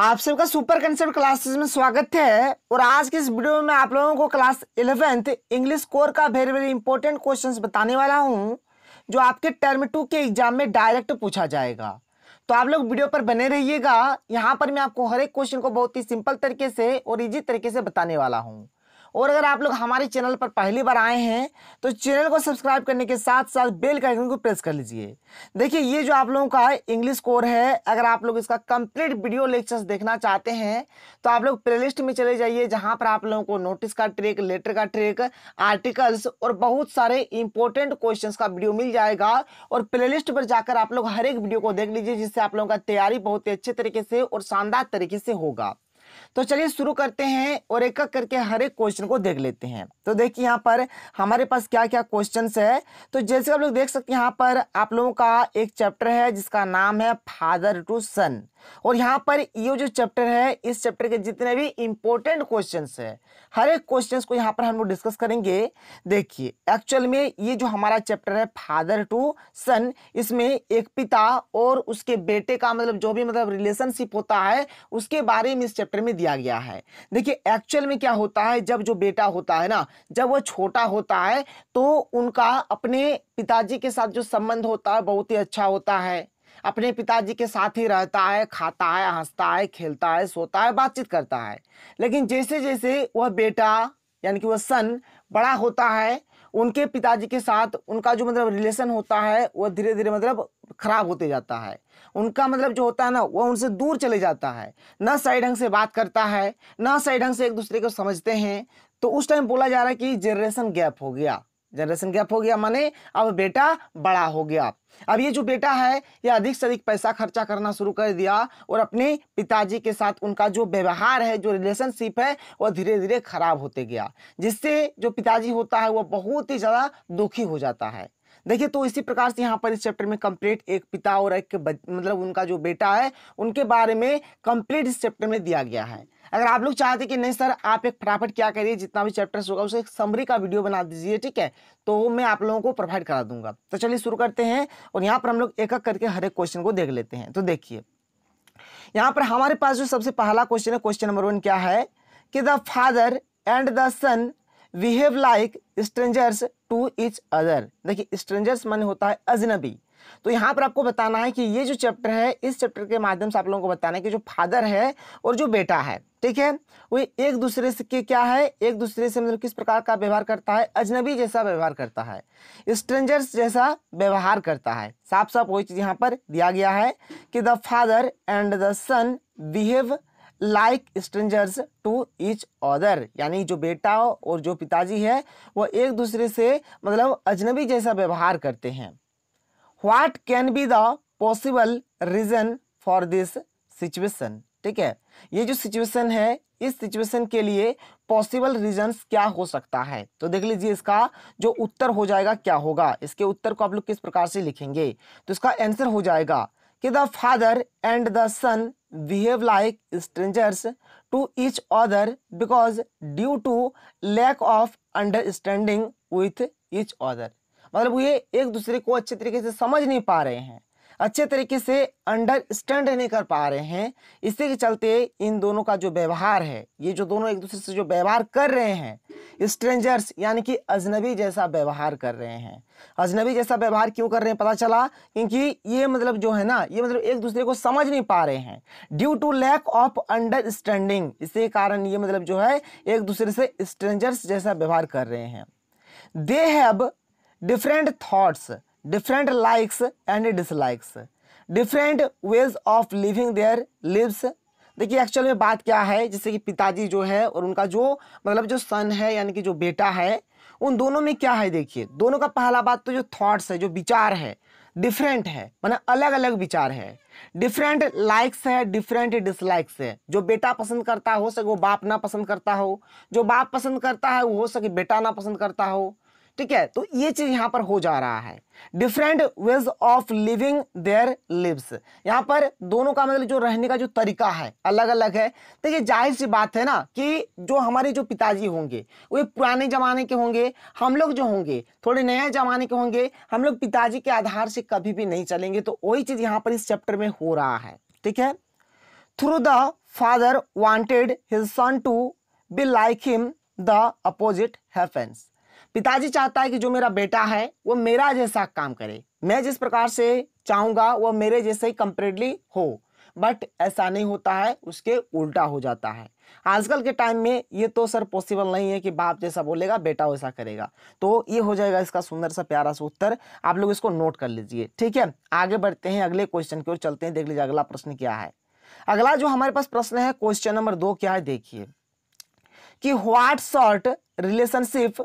आप सबका super concept classes में स्वागत है और आज के इस वीडियो में आप लोगों को क्लास इलेवेंथ इंग्लिश कोर का वेरी वेरी इंपॉर्टेंट क्वेश्चंस बताने वाला हूं जो आपके टर्म टू के एग्जाम में डायरेक्ट पूछा जाएगा तो आप लोग वीडियो पर बने रहिएगा यहाँ पर मैं आपको हर एक क्वेश्चन को बहुत ही सिंपल तरीके से और इजी तरीके से बताने वाला हूँ और अगर आप लोग हमारे चैनल पर पहली बार आए हैं तो चैनल को सब्सक्राइब करने के साथ साथ बेल का आइकन को प्रेस कर लीजिए देखिए ये जो आप लोगों का इंग्लिश कोर है अगर आप लोग इसका कंप्लीट वीडियो लेक्चर्स देखना चाहते हैं तो आप लोग प्लेलिस्ट में चले जाइए जहाँ पर आप लोगों को नोटिस का ट्रेक लेटर का ट्रेक आर्टिकल्स और बहुत सारे इंपॉर्टेंट क्वेश्चन का वीडियो मिल जाएगा और लिस्ट पर जाकर आप लोग हर एक वीडियो को देख लीजिए जिससे आप लोगों का तैयारी बहुत ही अच्छे तरीके से और शानदार तरीके से होगा तो चलिए शुरू करते हैं और एक एक करके हर एक क्वेश्चन को देख लेते हैं तो देखिए यहाँ पर हमारे पास क्या क्या क्वेश्चन है तो जैसे आप लोग देख सकते हैं यहाँ पर आप लोगों का एक चैप्टर है जिसका नाम है फादर टू सन और यहाँ पर ये जो चैप्टर है इस चैप्टर के जितने भी इंपॉर्टेंट क्वेश्चन है हर एक क्वेश्चन को यहाँ पर हम लोग डिस्कस करेंगे देखिए एक्चुअल में ये जो हमारा चैप्टर है फादर टू सन इसमें एक पिता और उसके बेटे का मतलब जो भी मतलब रिलेशनशिप होता है उसके बारे में इस चैप्टर में दिया गया है देखिए एक्चुअल में क्या होता है जब जो बेटा होता है ना जब वो छोटा होता है तो उनका अपने पिताजी के साथ जो संबंध होता है बहुत ही अच्छा होता है अपने पिताजी के साथ ही रहता है खाता है हंसता है खेलता है सोता है बातचीत करता है लेकिन जैसे जैसे वह बेटा यानी कि वह सन बड़ा होता है उनके पिताजी के साथ उनका जो मतलब रिलेशन होता है वह धीरे धीरे मतलब खराब होते जाता है उनका मतलब जो होता है ना वह उनसे दूर चले जाता है न सही ढंग से बात करता है न सही ढंग से एक दूसरे को समझते हैं तो उस टाइम बोला जा रहा है कि जनरेशन गैप हो गया जनरेशन गैप हो गया माने अब बेटा बड़ा हो गया अब ये जो बेटा है ये अधिक से अधिक पैसा खर्चा करना शुरू कर दिया और अपने पिताजी के साथ उनका जो व्यवहार है जो रिलेशनशिप है वो धीरे धीरे खराब होते गया जिससे जो पिताजी होता है वो बहुत ही ज़्यादा दुखी हो जाता है देखिए तो इसी प्रकार से यहाँ पर इस चैप्टर में कंप्लीट एक पिता और एक मतलब उनका जो बेटा है उनके बारे में कंप्लीट इस चैप्टर में दिया गया है अगर आप लोग चाहते कि नहीं सर आप एक फटाफट क्या करिए जितना भी चैप्टर्स होगा उसे एक समरी का वीडियो बना दीजिए ठीक है तो मैं आप लोगों को प्रोवाइड करा दूंगा तो चलिए शुरू करते हैं और यहाँ पर हम लोग एक एक करके हर एक क्वेश्चन को देख लेते हैं तो देखिए यहाँ पर हमारे पास जो सबसे पहला क्वेश्चन है क्वेश्चन नंबर वन क्या है कि the father and the son behave like strangers to each other देखिए स्ट्रेंजर्स मन होता है अजनबी तो यहाँ पर आपको बताना है कि ये जो चैप्टर है इस चैप्टर के माध्यम से आप लोगों को बताना है कि जो फादर है और जो बेटा है ठीक है वो एक दूसरे से क्या है एक दूसरे से मतलब किस प्रकार का व्यवहार करता है अजनबी जैसा व्यवहार करता है स्ट्रेंजर्स जैसा व्यवहार करता है साफ साफ वही चीज़ यहाँ पर दिया गया है कि the father and the son behave like strangers to each other यानी जो बेटा और जो पिताजी है वो एक दूसरे से मतलब अजनबी जैसा व्यवहार करते हैं what can be the possible reason for this situation ठीक है ये जो सिचुएशन है इस सिचुएशन के लिए पॉसिबल रीजंस क्या हो सकता है तो देख लीजिए इसका जो उत्तर हो जाएगा क्या होगा इसके उत्तर को आप लोग किस प्रकार से लिखेंगे तो इसका आंसर हो जाएगा कि the father and the son behave like strangers to each other because due to lack of understanding with each other मतलब ये एक दूसरे को अच्छे तरीके से समझ नहीं पा रहे हैं अच्छे तरीके से अंडरस्टैंड नहीं कर पा रहे हैं इसी के चलते इन दोनों का जो व्यवहार है ये जो दोनों एक दूसरे से जो व्यवहार कर रहे हैं स्ट्रेंजर्स यानी कि अजनबी जैसा व्यवहार कर रहे हैं अजनबी जैसा व्यवहार क्यों कर रहे हैं पता चला क्योंकि ये मतलब जो है ना ये मतलब एक दूसरे को समझ नहीं पा रहे हैं due to lack of understanding इसी कारण ये मतलब जो है एक दूसरे से स्ट्रेंजर्स जैसा व्यवहार कर रहे हैं they have different thoughts different likes and dislikes different ways of living their lives देखिए एक्चुअल में बात क्या है जैसे कि पिताजी जो है और उनका जो मतलब जो सन है यानी कि जो बेटा है उन दोनों में क्या है देखिए दोनों का पहला बात तो जो थॉट्स है जो विचार है डिफरेंट है मतलब अलग अलग विचार है डिफरेंट लाइक्स है डिफरेंट डिसलाइक्स है जो बेटा पसंद करता हो सके वो बाप ना पसंद करता हो जो बाप पसंद करता है वो हो सके बेटा ना पसंद करता हो ठीक है तो ये चीज यहाँ पर हो जा रहा है different ways of living their lives यहाँ पर दोनों का मतलब जो रहने का जो तरीका है अलग अलग है तो ये जाहिर सी बात है ना कि जो हमारे जो पिताजी होंगे वे पुराने जमाने के होंगे हम लोग जो होंगे थोड़े नए जमाने के होंगे हम लोग पिताजी के आधार से कभी भी नहीं चलेंगे तो वही चीज यहाँ पर इस चैप्टर में हो रहा है ठीक है though the father wanted his son to be like him the opposite happens पिताजी चाहता है कि जो मेरा बेटा है वो मेरा जैसा काम करे मैं जिस प्रकार से चाहूंगा वो मेरे जैसे ही कंपेरेटली हो बट ऐसा नहीं होता है उसके उल्टा हो जाता है आजकल के टाइम में ये तो सर पॉसिबल नहीं है कि बाप जैसा बोलेगा बेटा वैसा करेगा तो ये हो जाएगा इसका सुंदर सा प्यारा सा उत्तर आप लोग इसको नोट कर लीजिए ठीक है आगे बढ़ते हैं अगले क्वेश्चन की ओर चलते हैं देख लीजिए अगला प्रश्न क्या है अगला जो हमारे पास प्रश्न है क्वेश्चन नंबर दो क्या है देखिए कि what sort relationship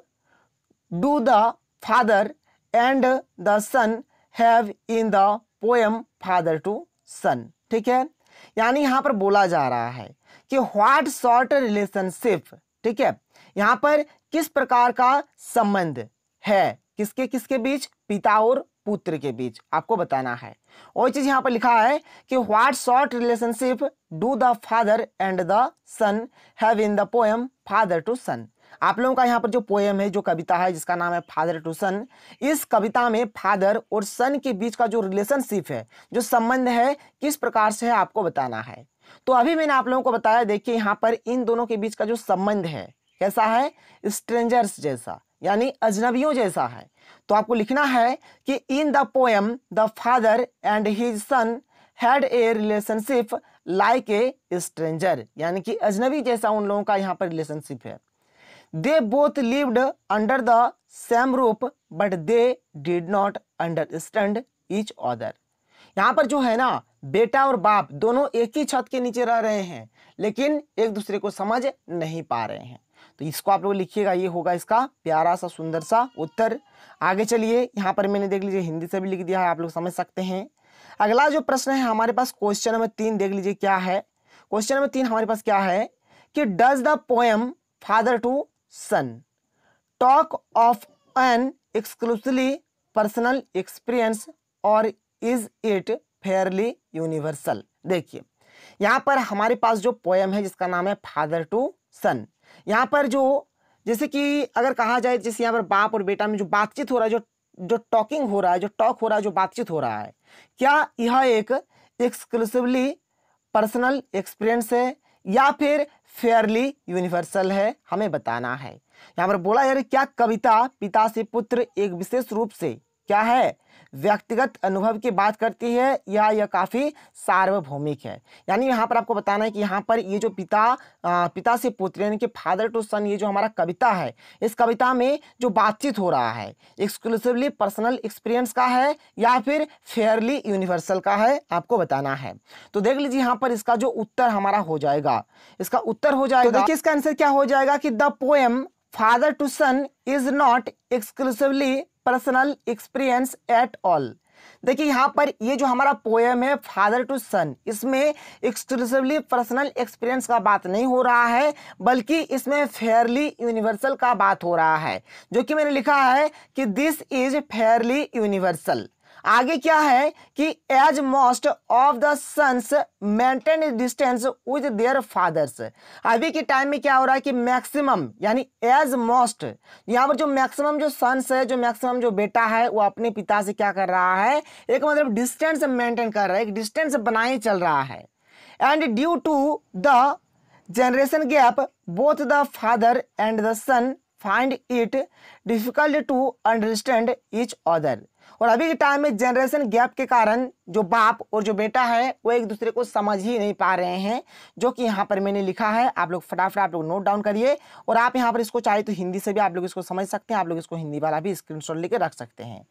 do the father and the son have in the poem father to son ठीक है यानी यहां पर बोला जा रहा है कि व्हाट सॉर्ट रिलेशनशिप ठीक है यहाँ पर किस प्रकार का संबंध है किसके किसके बीच पिता और पुत्र के बीच आपको बताना है और चीज यहां पर लिखा है कि what sort relationship do the father and the son have in the poem father to son आप लोगों का यहाँ पर जो पोएम है जो कविता है जिसका नाम है फादर टू सन इस कविता में फादर और सन के बीच का जो रिलेशनशिप है जो संबंध है किस प्रकार से है आपको बताना है तो अभी मैंने आप लोगों को बताया देखिए यहाँ पर इन दोनों के बीच का जो संबंध है कैसा है स्ट्रेंजर्स जैसा यानी अजनबियों जैसा है तो आपको लिखना है कि in the poem the father and his son had a relationship like a stranger यानी कि अजनबी जैसा उन लोगों का यहाँ पर रिलेशनशिप है they both lived under the same roof but they did not understand each other यहाँ पर जो है ना बेटा और बाप दोनों एक ही छत के नीचे रह रहे हैं लेकिन एक दूसरे को समझ नहीं पा रहे हैं तो इसको आप लोग लिखिएगा ये होगा इसका प्यारा सा सुंदर सा उत्तर आगे चलिए यहाँ पर मैंने देख लीजिए हिंदी से भी लिख दिया है आप लोग समझ सकते हैं अगला जो प्रश्न है हमारे पास क्वेश्चन नंबर तीन देख लीजिए क्या है क्वेश्चन नंबर तीन हमारे पास क्या है कि does the poem father to son talk of an exclusively personal experience और इज इट फेयरली यूनिवर्सल देखिए यहाँ पर हमारे पास जो पोएम है जिसका नाम है फादर टू सन यहाँ पर जो जैसे कि अगर कहा जाए जैसे यहाँ पर बाप और बेटा में जो बातचीत हो रहा है जो जो टॉकिंग हो रहा है जो टॉक हो रहा है जो बातचीत हो रहा है क्या यह एक एक्सक्लूसिवली पर्सनल एक्सपीरियंस है या फिर फेयरली यूनिवर्सल है हमें बताना है यहाँ पर बोला यार क्या कविता पिता से पुत्र एक विशेष रूप से क्या है व्यक्तिगत अनुभव की बात करती है या यह काफ़ी सार्वभौमिक है यानी यहाँ पर आपको बताना है कि यहाँ पर ये जो पिता आ, पिता से पुत्र यानी कि फादर टू सन ये जो हमारा कविता है इस कविता में जो बातचीत हो रहा है एक्सक्लूसिवली पर्सनल एक्सपीरियंस का है या फिर फेयरली यूनिवर्सल का है आपको बताना है तो देख लीजिए यहाँ पर इसका जो उत्तर हमारा हो जाएगा इसका उत्तर हो जाएगा तो देखिए इसका आंसर क्या हो जाएगा कि the poem father to son is not exclusively personal experience at all देखिए यहाँ पर ये जो हमारा पोएम है फादर टू सन इसमें एक्सक्लूसिवली पर्सनल एक्सपीरियंस का बात नहीं हो रहा है बल्कि इसमें फेयरली यूनिवर्सल का बात हो रहा है जो कि मैंने लिखा है कि दिस इज फेयरली यूनिवर्सल आगे क्या है कि as most of the sons maintain distance with their fathers अभी के टाइम में क्या हो रहा है कि मैक्सिमम यानी एज मोस्ट यहां पर जो मैक्सिमम जो सन्स है जो मैक्सिमम जो बेटा है वो अपने पिता से क्या कर रहा है एक मतलब डिस्टेंस मेंटेन कर रहा है एक डिस्टेंस बनाए चल रहा है and due to the generation gap both the father and the son find it difficult to understand each other और अभी के टाइम में जनरेशन गैप के कारण जो बाप और जो बेटा है वो एक दूसरे को समझ ही नहीं पा रहे हैं जो कि यहाँ पर मैंने लिखा है आप लोग फटाफट आप लोग नोट डाउन करिए और आप यहाँ पर इसको चाहे तो हिंदी से भी आप लोग इसको समझ सकते हैं आप लोग इसको हिंदी वाला भी स्क्रीन शॉट लेकर रख सकते हैं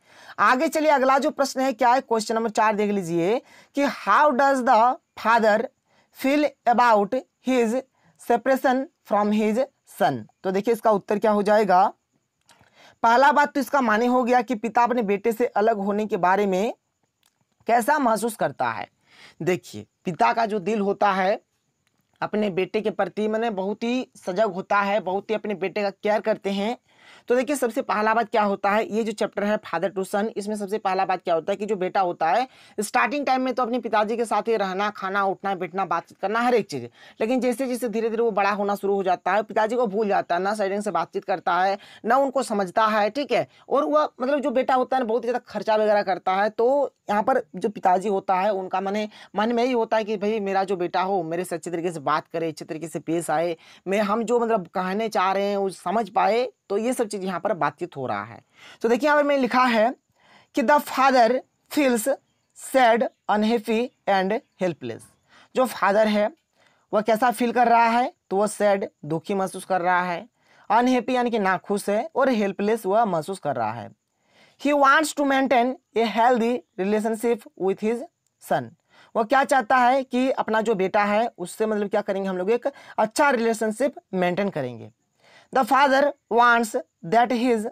आगे चलिए अगला जो प्रश्न है क्या है क्वेश्चन नंबर चार देख लीजिए कि how does the father feel about his separation from his son तो देखिए इसका उत्तर क्या हो जाएगा पहला बात तो इसका माने हो गया कि पिता अपने बेटे से अलग होने के बारे में कैसा महसूस करता है देखिए पिता का जो दिल होता है अपने बेटे के प्रति मैंने बहुत ही सजग होता है बहुत ही अपने बेटे का केयर करते हैं तो देखिए सबसे पहला बात क्या होता है ये जो चैप्टर है फादर टू सन इसमें सबसे पहला बात क्या होता है कि जो बेटा होता है स्टार्टिंग टाइम में तो अपने पिताजी के साथ ही रहना खाना उठना बैठना बातचीत करना हर एक चीज़ लेकिन जैसे जैसे धीरे धीरे वो बड़ा होना शुरू हो जाता है पिताजी को भूल जाता है ना सैडिंग से बातचीत करता है ना उनको समझता है ठीक है और वह मतलब जो बेटा होता है ना बहुत ज़्यादा खर्चा वगैरह करता है तो यहाँ पर जो पिताजी होता है उनका मन मन में ही होता है कि भाई मेरा जो बेटा हो मेरे से अच्छे तरीके से बात करे अच्छे तरीके से पेश आए मैं हम जो मतलब कहने चाह रहे हैं वो समझ पाए तो ये सब चीज़ यहाँ पर बातचीत हो रहा है तो देखिए यहाँ पर मैंने लिखा है कि the father feels sad unhappy and helpless जो फादर है वह कैसा फील कर रहा है तो वह सैड दुखी महसूस कर रहा है अनहेप्पी यानी कि नाखुश है और हेल्पलेस वह महसूस कर रहा है he wants to maintain a healthy relationship with his son वह क्या चाहता है कि अपना जो बेटा है उससे मतलब क्या करेंगे हम लोग एक अच्छा रिलेशनशिप मेंटेन करेंगे the father wants that his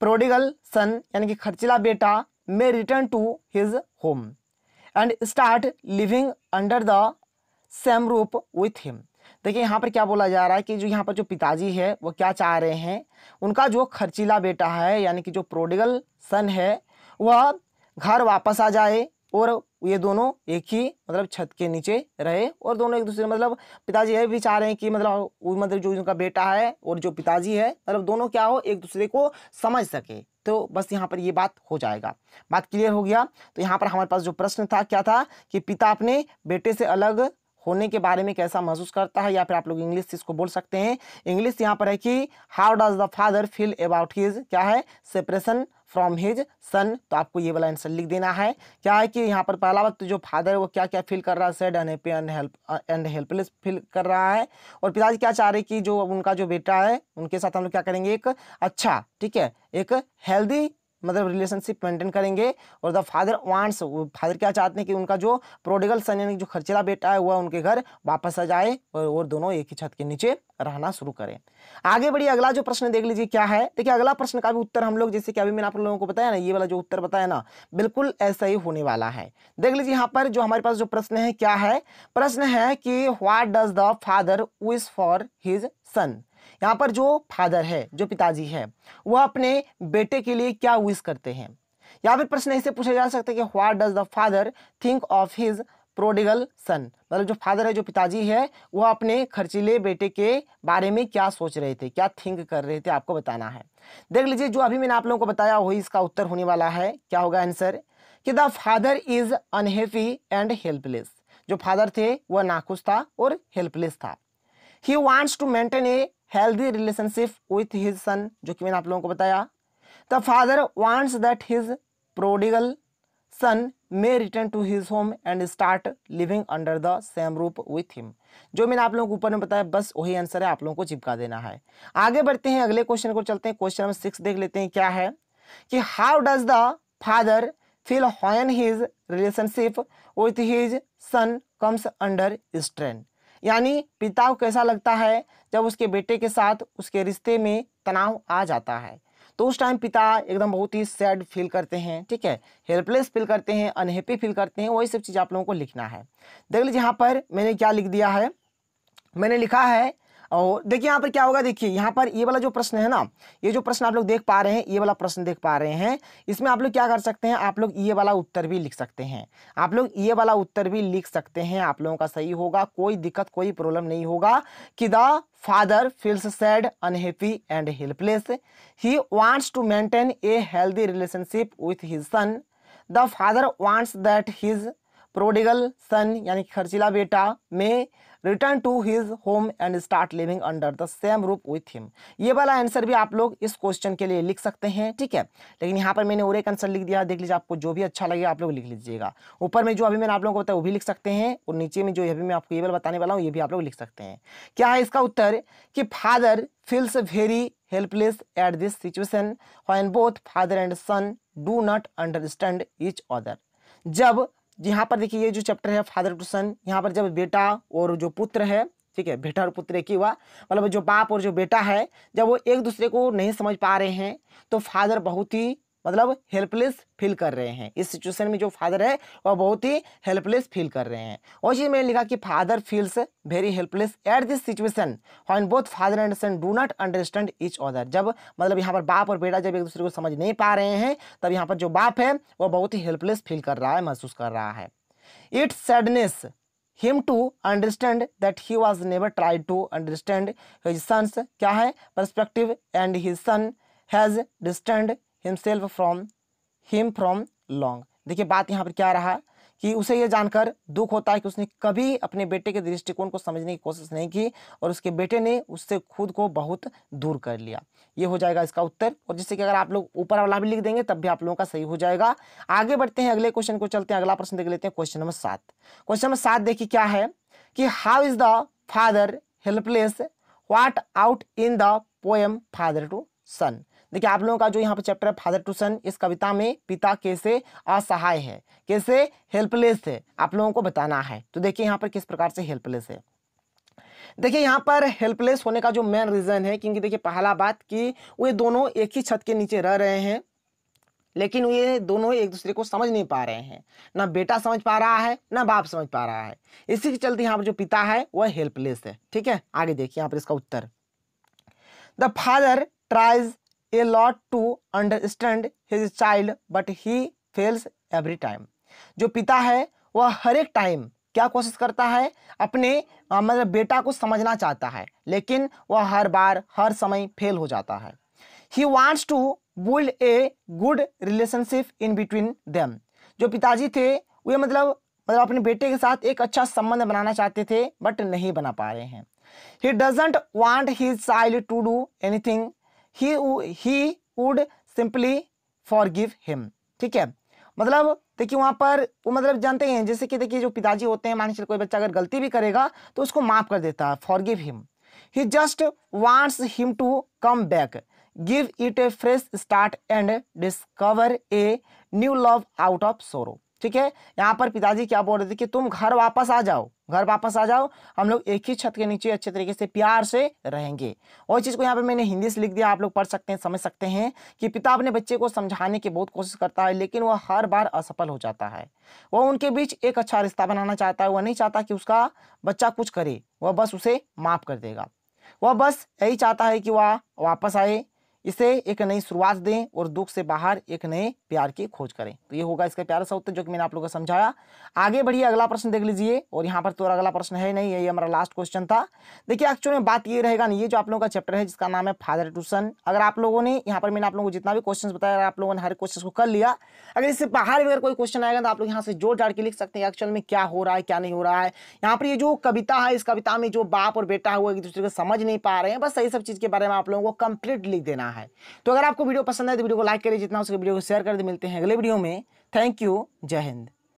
prodigal son यानी कि खर्चिला बेटा may return to his home and start living under the same roof with him देखिए यहाँ पर क्या बोला जा रहा है कि जो यहाँ पर जो पिताजी है वो क्या चाह रहे हैं उनका जो खर्चीला बेटा है यानी कि जो प्रोडिगल सन है वह घर वापस आ जाए और ये दोनों एक ही मतलब छत के नीचे रहे और दोनों एक दूसरे मतलब पिताजी यह भी चाह रहे हैं कि मतलब मतलब जो उनका बेटा है और जो पिताजी है मतलब दोनों क्या हो एक दूसरे को समझ सके तो बस यहाँ पर ये बात हो जाएगा बात क्लियर हो गया तो यहाँ पर हमारे पास जो प्रश्न था क्या था कि पिता अपने बेटे से अलग होने के बारे में कैसा महसूस करता है या फिर आप लोग इंग्लिश से इसको बोल सकते हैं इंग्लिश यहाँ पर है कि how does the father feel about his क्या है सेपरेशन फ्रॉम हिज सन तो आपको ये वाला आंसर लिख देना है क्या है कि यहाँ पर पहला वक्त जो फादर है वो क्या क्या फील कर रहा है sad unhappy unhelp and helpless feel कर रहा है और पिताजी क्या चाह रहे कि जो उनका जो बेटा है उनके साथ हम लोग क्या करेंगे एक अच्छा ठीक है एक हेल्दी मतलब रिलेशनशिप मेंटेन करेंगे और द फादर वांट्स फादर क्या चाहते हैं कि उनका जो प्रोडिगल सन यानी जो खर्चेला बेटा है वह उनके घर वापस आ जाए और, और दोनों एक ही छत के नीचे रहना शुरू करें आगे बढ़िए अगला जो प्रश्न देख लीजिए क्या है देखिए अगला प्रश्न का भी उत्तर हम लोग जैसे कि अभी मैंने आप लोगों को बताया ना ये वाला जो उत्तर बताया ना बिल्कुल ऐसा ही होने वाला है देख लीजिए यहाँ पर जो हमारे पास जो प्रश्न है क्या है प्रश्न है कि what does the father wish for his son यहाँ पर जो फादर है जो पिताजी है वह अपने बेटे के लिए क्या विश करते हैं यहाँ पर प्रश्न ऐसे पूछा जा सकता है कि what does the father think of his prodigal son मतलब जो फादर है जो पिताजी है वह अपने खर्चीले बेटे के बारे में क्या सोच रहे थे क्या थिंक कर रहे थे आपको बताना है देख लीजिए जो अभी मैंने आप लोगों को बताया वही इसका उत्तर होने वाला है क्या होगा आंसर कि the father is unhappy and helpless जो फादर थे वह नाखुश था और हेल्पलेस था he wants to maintain a healthy relationship with his son जो कि मैंने आप लोगों को बताया the father wants that his prodigal son may return to his home and start living under the same roof with him जो मैंने आप लोगों को ऊपर में बताया बस वही आंसर है आप लोगों को चिपका देना है आगे बढ़ते हैं अगले क्वेश्चन को चलते हैं क्वेश्चन नंबर सिक्स देख लेते हैं क्या है कि how does the father feel when his relationship with his son comes under strain यानी पिता को कैसा लगता है जब उसके बेटे के साथ उसके रिश्ते में तनाव आ जाता है तो उस टाइम पिता एकदम बहुत ही सैड फील करते हैं ठीक है हेल्पलेस फील करते हैं अनहैप्पी फील करते हैं वही सब चीज़ आप लोगों को लिखना है देख लीजिए यहाँ पर मैंने क्या लिख दिया है मैंने लिखा है और देखिए यहाँ पर क्या होगा देखिए यहाँ पर ये वाला जो प्रश्न है ना ये जो प्रश्न आप लोग देख पा रहे हैं ये वाला प्रश्न देख पा रहे हैं इसमें आप लोग क्या कर सकते हैं आप लोग ये वाला उत्तर भी लिख सकते हैं आप लोग ये वाला उत्तर भी लिख सकते हैं आप लोगों का सही होगा कोई दिक्कत कोई प्रॉब्लम नहीं होगा कि the father feels sad unhappy and helpless he wants to maintain a healthy relationship with his son the father wants that his prodigal son यानी खर्चिला बेटा may return to his home and start living under the same roof with him ये वाला answer भी आप लोग इस question के लिए लिख सकते हैं ठीक है लेकिन यहाँ पर मैंने और एक आंसर लिख दिया देख लीजिए आपको जो भी अच्छा लगे आप लोग लिख लीजिएगा ऊपर में जो अभी मैंने आप लोगों को बताया वो भी लिख सकते हैं और नीचे में जो अभी मैं आपको ये वाला बताने वाला हूँ ये भी आप लोग लिख सकते हैं क्या है इसका उत्तर कि father feels very helpless at this situation when both father and son do not understand each other जब यहाँ पर देखिए ये जो चैप्टर है फादर टू सन यहाँ पर जब बेटा और जो पुत्र है ठीक है बेटा और पुत्र की हुआ मतलब जो बाप और जो बेटा है जब वो एक दूसरे को नहीं समझ पा रहे हैं तो फादर बहुत ही मतलब हेल्पलेस फील कर रहे हैं इस सिचुएशन में जो फादर है वह बहुत ही हेल्पलेस फील कर रहे हैं और चीज़ मैंने लिखा कि father feels very helpless at this situation when both father and son do not understand each other जब मतलब यहाँ पर बाप और बेटा जब एक दूसरे को समझ नहीं पा रहे हैं तब यहाँ पर जो बाप है वह बहुत ही हेल्पलेस फील कर रहा है महसूस कर रहा है it's sadness him to understand that he was never tried to understand his sons क्या है perspective and his son has distanced himself from him from long देखिए बात यहाँ पर क्या रहा कि उसे यह जानकर दुख होता है कि उसने कभी अपने बेटे के दृष्टिकोण को समझने की कोशिश नहीं की और उसके बेटे ने उससे खुद को बहुत दूर कर लिया ये हो जाएगा इसका उत्तर और जिससे कि अगर आप लोग ऊपर वाला भी लिख देंगे तब भी आप लोगों का सही हो जाएगा आगे बढ़ते हैं अगले क्वेश्चन को चलते हैं अगला प्रश्न देख लेते हैं क्वेश्चन नंबर सात क्वेश्चन नंबर सात देखिए क्या है कि how is the father helpless what out in the poem father to son देखिए आप लोगों का जो यहाँ पर चैप्टर है फादर टू सन इस कविता में पिता कैसे असहाय है कैसे हेल्पलेस है आप लोगों को बताना है तो देखिए यहाँ पर किस प्रकार से हेल्पलेस है देखिए यहाँ पर हेल्पलेस होने का जो मेन रीज़न है क्योंकि देखिए पहला बात कि वे दोनों एक ही छत के नीचे रह रहे हैं लेकिन ये दोनों एक दूसरे को समझ नहीं पा रहे हैं ना बेटा समझ पा रहा है ना बाप समझ पा रहा है इसी के चलते यहाँ पर जो पिता है वह हेल्पलेस है ठीक है आगे देखिए यहाँ पर इसका उत्तर the father tries a lot to understand his child but he fails every time जो पिता है वह हर एक टाइम क्या कोशिश करता है अपने मतलब बेटा को समझना चाहता है लेकिन वह हर बार हर समय फेल हो जाता है he wants to build a good relationship in between them जो पिताजी थे वे मतलब मतलब अपने बेटे के साथ एक अच्छा संबंध बनाना चाहते थे बट नहीं बना पा रहे हैं he doesn't want his child to do anything he he would simply forgive him ठीक है मतलब देखिए वहां पर वो मतलब जानते हैं जैसे कि देखिए जो पिताजी होते हैं मान चल कोई बच्चा अगर गलती भी करेगा तो उसको माफ़ कर देता है forgive him he just wants him to come back give it a fresh start and discover a new love out of sorrow ठीक है यहाँ पर पिताजी क्या बोल रहे थे कि तुम घर वापस आ जाओ घर वापस आ जाओ हम लोग एक ही छत के नीचे अच्छे तरीके से प्यार से रहेंगे और चीज़ को यहाँ पे मैंने हिंदी से लिख दिया आप लोग पढ़ सकते हैं समझ सकते हैं कि पिता अपने बच्चे को समझाने की बहुत कोशिश करता है लेकिन वह हर बार असफल हो जाता है वह उनके बीच एक अच्छा रिश्ता बनाना चाहता है वह नहीं चाहता कि उसका बच्चा कुछ करे वह बस उसे माफ़ कर देगा वह बस यही चाहता है कि वह वापस आए इसे एक नई शुरुआत दें और दुख से बाहर एक नए प्यार की खोज करें तो ये होगा इसका प्यारा सा उत्तर जो कि मैंने आप लोगों को समझाया आगे बढ़िए अगला प्रश्न देख लीजिए और यहाँ पर तो अगला प्रश्न है नहीं यही ये हमारा लास्ट क्वेश्चन था देखिए एक्चुअल में बात ये रहेगा ना ये जो आप लोगों का चैप्टर है जिसका नाम है फादर ट्यूशन अगर आप लोगों ने यहाँ पर मैंने आप लोगों को जितना भी क्वेश्चन बताया अगर आप लोगों ने हर क्वेश्चन को कर लिया अगर इससे बाहर भी अगर कोई क्वेश्चन आएगा तो आप लोग यहाँ से जोड़ जाड़ के लिख सकते हैं एक्चुअल में क्या हो रहा है क्या नहीं हो रहा है यहाँ पर ये जो कविता है इस कविता में जो बाप और बेटा हुआ एक दूसरे को समझ नहीं पा रहे हैं बस सही सब चीज़ के बारे में आप लोगों को कंप्लीट लिख देना है तो अगर आपको वीडियो पसंद आए तो वीडियो को लाइक करिए जितना उसके वीडियो को शेयर कर दे मिलते हैं अगले वीडियो में थैंक यू जय हिंद